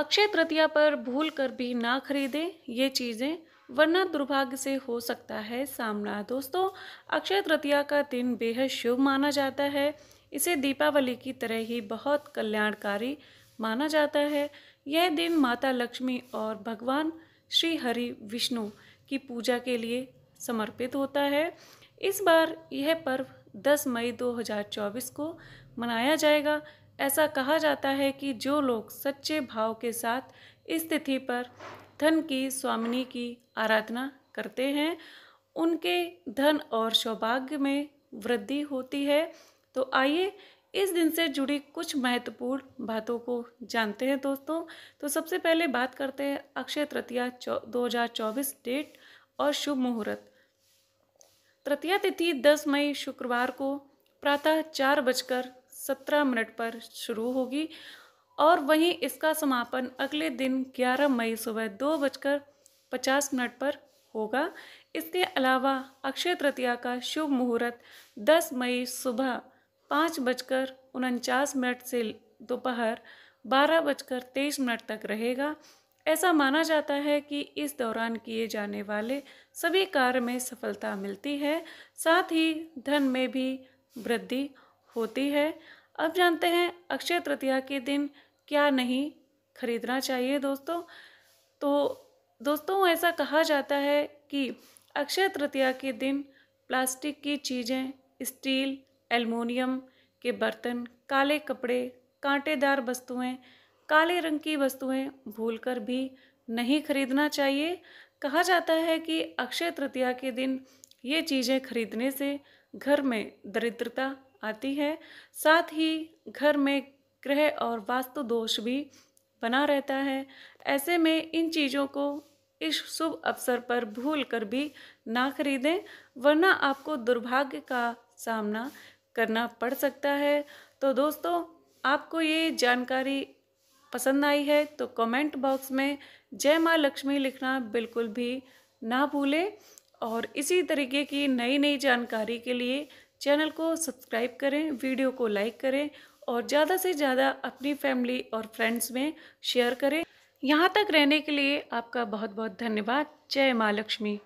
अक्षय तृतीया पर भूल कर भी ना खरीदें ये चीज़ें वरना दुर्भाग्य से हो सकता है सामना दोस्तों अक्षय तृतीया का दिन बेहद शुभ माना जाता है इसे दीपावली की तरह ही बहुत कल्याणकारी माना जाता है यह दिन माता लक्ष्मी और भगवान श्री हरि विष्णु की पूजा के लिए समर्पित होता है इस बार यह पर्व 10 मई 2024 को मनाया जाएगा ऐसा कहा जाता है कि जो लोग सच्चे भाव के साथ इस तिथि पर धन की स्वामिनी की आराधना करते हैं उनके धन और सौभाग्य में वृद्धि होती है तो आइए इस दिन से जुड़ी कुछ महत्वपूर्ण बातों को जानते हैं दोस्तों तो सबसे पहले बात करते हैं अक्षय तृतीया दो हज़ार चौबीस डेट और शुभ मुहूर्त तृतीया तिथि दस मई शुक्रवार को प्रातः चार बजकर सत्रह मिनट पर शुरू होगी और वहीं इसका समापन अगले दिन ग्यारह मई सुबह दो बजकर पचास मिनट पर होगा इसके अलावा अक्षय तृतीया का शुभ मुहूर्त दस मई सुबह पाँच बजकर उनचास मिनट से दोपहर बारह बजकर तेईस मिनट तक रहेगा ऐसा माना जाता है कि इस दौरान किए जाने वाले सभी कार्य में सफलता मिलती है साथ ही धन में भी वृद्धि होती है अब जानते हैं अक्षय तृतीया के दिन क्या नहीं खरीदना चाहिए दोस्तों तो दोस्तों ऐसा कहा जाता है कि अक्षय तृतीया के दिन प्लास्टिक की चीज़ें स्टील एल्युमिनियम के बर्तन काले कपड़े कांटेदार वस्तुएं काले रंग की वस्तुएं भूलकर भी नहीं खरीदना चाहिए कहा जाता है कि अक्षय तृतीया के दिन ये चीज़ें खरीदने से घर में दरिद्रता आती है साथ ही घर में ग्रह और वास्तु दोष भी बना रहता है ऐसे में इन चीज़ों को इस शुभ अवसर पर भूल कर भी ना खरीदें वरना आपको दुर्भाग्य का सामना करना पड़ सकता है तो दोस्तों आपको ये जानकारी पसंद आई है तो कमेंट बॉक्स में जय माँ लक्ष्मी लिखना बिल्कुल भी ना भूलें और इसी तरीके की नई नई जानकारी के लिए चैनल को सब्सक्राइब करें वीडियो को लाइक करें और ज़्यादा से ज़्यादा अपनी फैमिली और फ्रेंड्स में शेयर करें यहाँ तक रहने के लिए आपका बहुत बहुत धन्यवाद जय माँ लक्ष्मी